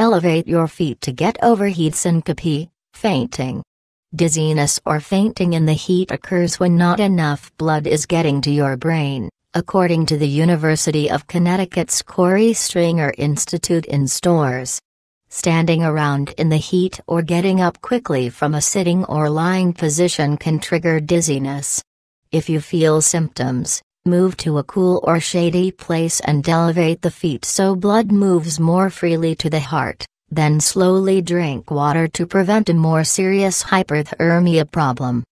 Elevate your feet to get overheat syncope, fainting. Dizziness or fainting in the heat occurs when not enough blood is getting to your brain, according to the University of Connecticut's Corey Stringer Institute in stores. Standing around in the heat or getting up quickly from a sitting or lying position can trigger dizziness. If you feel symptoms, Move to a cool or shady place and elevate the feet so blood moves more freely to the heart, then slowly drink water to prevent a more serious hyperthermia problem.